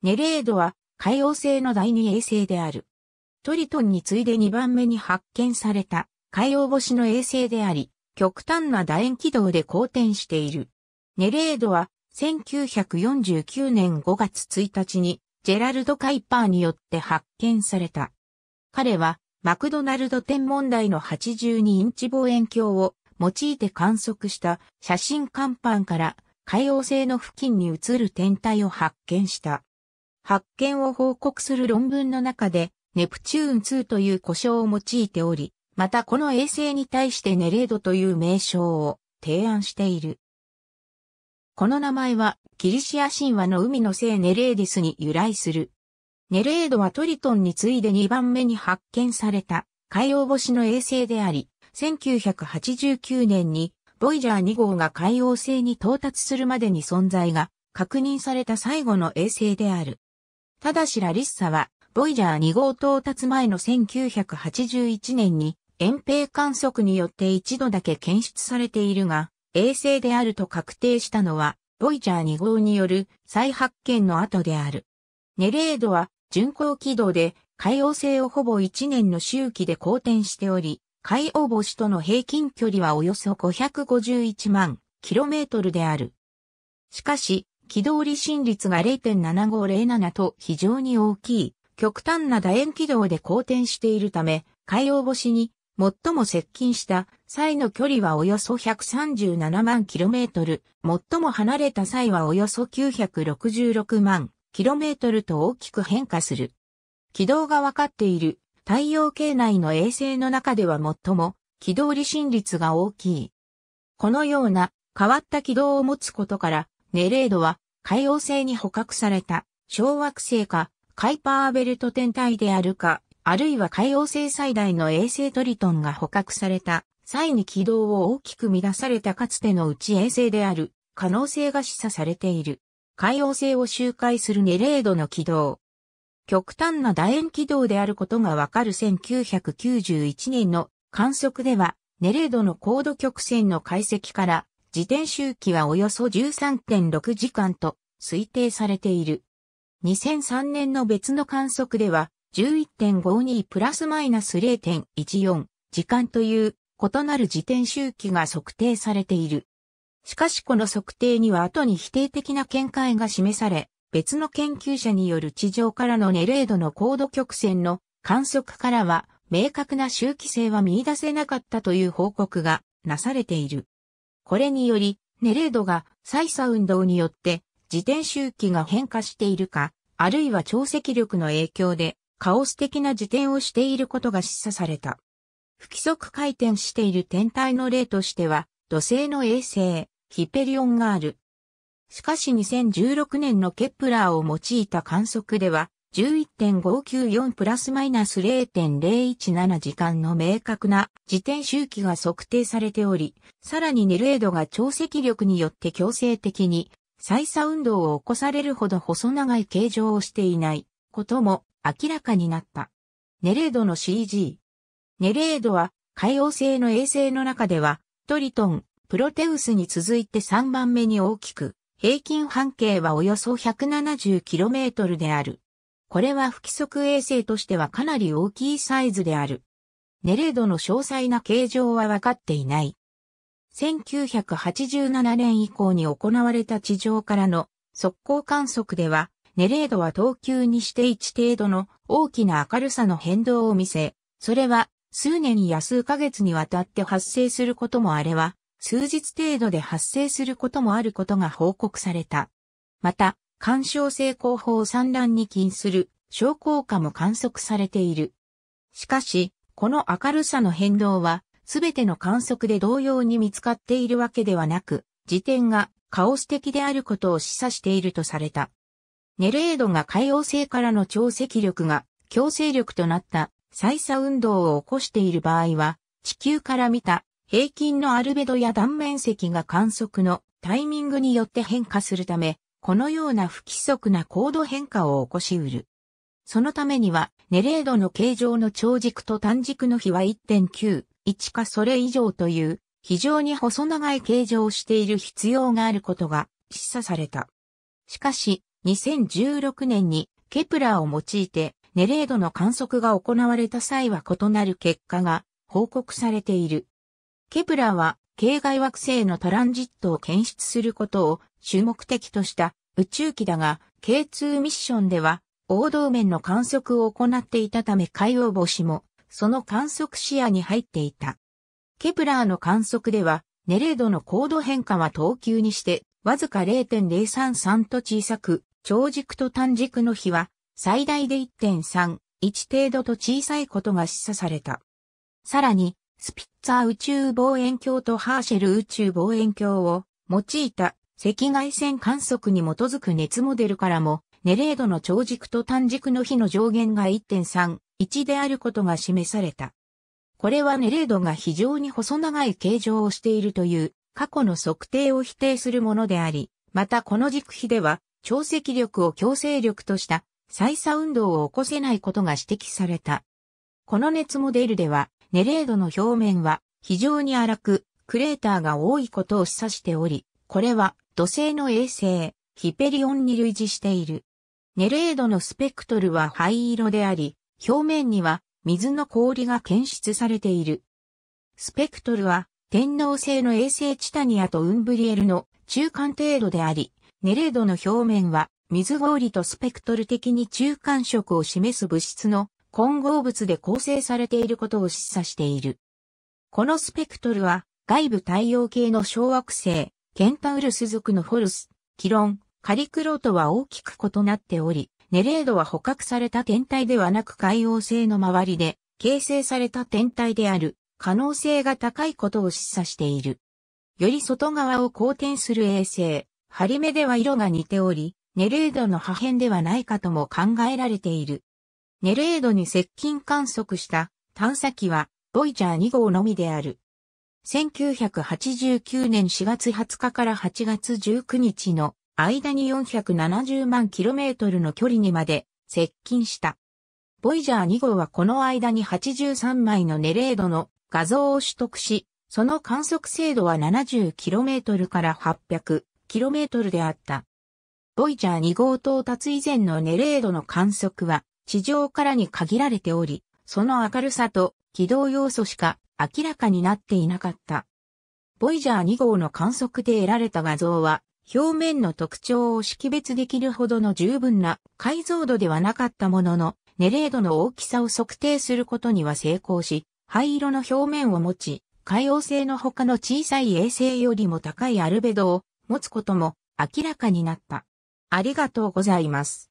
ネレードは海王星の第二衛星である。トリトンに次いで2番目に発見された海洋星の衛星であり、極端な楕円軌道で公転している。ネレードは1949年5月1日にジェラルド・カイパーによって発見された。彼はマクドナルド天文台の82インチ望遠鏡を用いて観測した写真看板から海洋星の付近に映る天体を発見した。発見を報告する論文の中で、ネプチューン2という呼称を用いており、またこの衛星に対してネレードという名称を提案している。この名前は、キリシア神話の海の聖ネレーディスに由来する。ネレードはトリトンに次いで2番目に発見された海洋星の衛星であり、1989年にボイジャー2号が海洋星に到達するまでに存在が確認された最後の衛星である。ただしラリッサは、ボイジャー2号到達前の1981年に、遠平観測によって一度だけ検出されているが、衛星であると確定したのは、ボイジャー2号による再発見の後である。ネレードは巡航軌道で海王星をほぼ1年の周期で公転しており、海王星との平均距離はおよそ551万キロメートルである。しかし、軌道離心率が0.7507と非常に大きい、極端な楕円軌道で公転しているため、海洋星に最も接近した際の距離はおよそ137万 km、最も離れた際はおよそ966万 km と大きく変化する。軌道が分かっている太陽系内の衛星の中では最も軌道離心率が大きい。このような変わった軌道を持つことからネレードは海洋星に捕獲された小惑星かカイパーベルト天体であるか、あるいは海洋星最大の衛星トリトンが捕獲された際に軌道を大きく乱されたかつてのうち衛星である可能性が示唆されている。海洋星を周回するネレードの軌道。極端な楕円軌道であることがわかる1991年の観測では、ネレードの高度曲線の解析から自転周期はおよそ13.6時間と推定されている。2003年の別の観測では11.52プラスマイナス0.14時間という異なる自転周期が測定されている。しかしこの測定には後に否定的な見解が示され、別の研究者による地上からのネレードの高度曲線の観測からは明確な周期性は見出せなかったという報告がなされている。これにより、ネレードが再差運動によって自転周期が変化しているか、あるいは潮汐力の影響でカオス的な自転をしていることが示唆された。不規則回転している天体の例としては、土星の衛星、ヒペリオンがある。しかし2016年のケプラーを用いた観測では、11.594プラスマイナス0.017時間の明確な時点周期が測定されており、さらにネルエドが超積力によって強制的に再差運動を起こされるほど細長い形状をしていないことも明らかになった。ネレードの CG。ネレードは海洋星の衛星の中ではトリトン、プロテウスに続いて3番目に大きく、平均半径はおよそ 170km である。これは不規則衛星としてはかなり大きいサイズである。ネレードの詳細な形状は分かっていない。1987年以降に行われた地上からの速攻観測では、ネレードは等級にして1程度の大きな明るさの変動を見せ、それは数年や数ヶ月にわたって発生することもあれは、数日程度で発生することもあることが報告された。また、干渉性補を産卵に近する小効果も観測されている。しかし、この明るさの変動は、すべての観測で同様に見つかっているわけではなく、時点がカオス的であることを示唆しているとされた。ネレードが海洋性からの超積力が強制力となった再差運動を起こしている場合は、地球から見た平均のアルベドや断面積が観測のタイミングによって変化するため、このような不規則な高度変化を起こしうる。そのためには、ネレードの形状の長軸と短軸の比は1.9、1かそれ以上という、非常に細長い形状をしている必要があることが示唆された。しかし、2016年にケプラーを用いてネレードの観測が行われた際は異なる結果が報告されている。ケプラーは系外惑星のトランジットを検出することを主目的とした宇宙機だが、K2 ミッションでは、王道面の観測を行っていたため海洋星も、その観測視野に入っていた。ケプラーの観測では、ネレードの高度変化は等級にして、わずか0.033と小さく、長軸と短軸の比は、最大で1.3、1程度と小さいことが示唆された。さらに、スピッツァ宇宙望遠鏡とハーシェル宇宙望遠鏡を用いた赤外線観測に基づく熱モデルからも、ネレードの長軸と短軸の比の上限が1.3、1であることが示された。これはネレードが非常に細長い形状をしているという過去の測定を否定するものであり、またこの軸比では超積力を強制力とした再差運動を起こせないことが指摘された。この熱モデルではネレードの表面は非常に荒く、クレーターが多いことを示唆しており、これは土星の衛星、ヒペリオンに類似している。ネレードのスペクトルは灰色であり、表面には水の氷が検出されている。スペクトルは天皇星の衛星チタニアとウンブリエルの中間程度であり、ネレードの表面は水氷とスペクトル的に中間色を示す物質の混合物で構成されていることを示唆している。このスペクトルは、外部太陽系の小惑星、ケンタウルス属のホルス、キロン、カリクロとは大きく異なっており、ネレードは捕獲された天体ではなく海洋星の周りで形成された天体である可能性が高いことを示唆している。より外側を公転する衛星、ハリメでは色が似ており、ネレードの破片ではないかとも考えられている。ネレードに接近観測した探査機は、ボイジャー2号のみである。1989年4月20日から8月19日の間に470万 km の距離にまで接近した。ボイジャー2号はこの間に83枚のネレードの画像を取得し、その観測精度は 70km から 800km であった。ボイジャー2号到達以前のネレードの観測は地上からに限られており、その明るさと軌道要素しか明らかになっていなかった。ボイジャー2号の観測で得られた画像は、表面の特徴を識別できるほどの十分な解像度ではなかったものの、ネレードの大きさを測定することには成功し、灰色の表面を持ち、海王星の他の小さい衛星よりも高いアルベドを持つことも明らかになった。ありがとうございます。